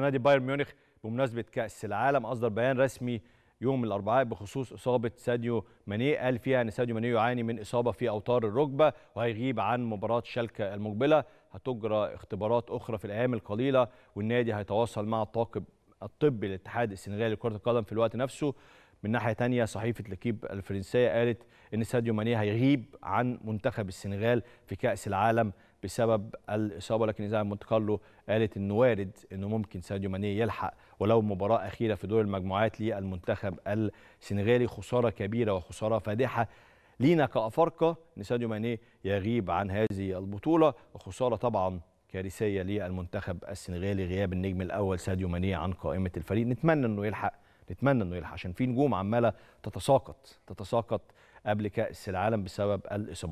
نادي بايرن ميونخ بمناسبه كاس العالم اصدر بيان رسمي يوم الاربعاء بخصوص اصابه ساديو ماني قال فيها ان ساديو ماني يعاني من اصابه في اوتار الركبه وهيغيب عن مباراه شالكه المقبله هتجرى اختبارات اخرى في الايام القليله والنادي هيتواصل مع الطاقم الطبي للاتحاد السنغالي لكره القدم في الوقت نفسه من ناحيه ثانيه صحيفه لكيب الفرنسيه قالت ان ساديو ماني هيغيب عن منتخب السنغال في كاس العالم بسبب الاصابه لكن اذاعه مونت كارلو قالت انه وارد انه ممكن ساديو ماني يلحق ولو مباراه اخيره في دور المجموعات للمنتخب السنغالي خساره كبيره وخساره فادحه لينا كافارقه ان ساديو ماني يغيب عن هذه البطوله وخساره طبعا كارثيه للمنتخب السنغالي غياب النجم الاول ساديو ماني عن قائمه الفريق نتمنى انه يلحق نتمنى انه يلحق عشان في نجوم عماله تتساقط تتساقط قبل كاس العالم بسبب الاصابات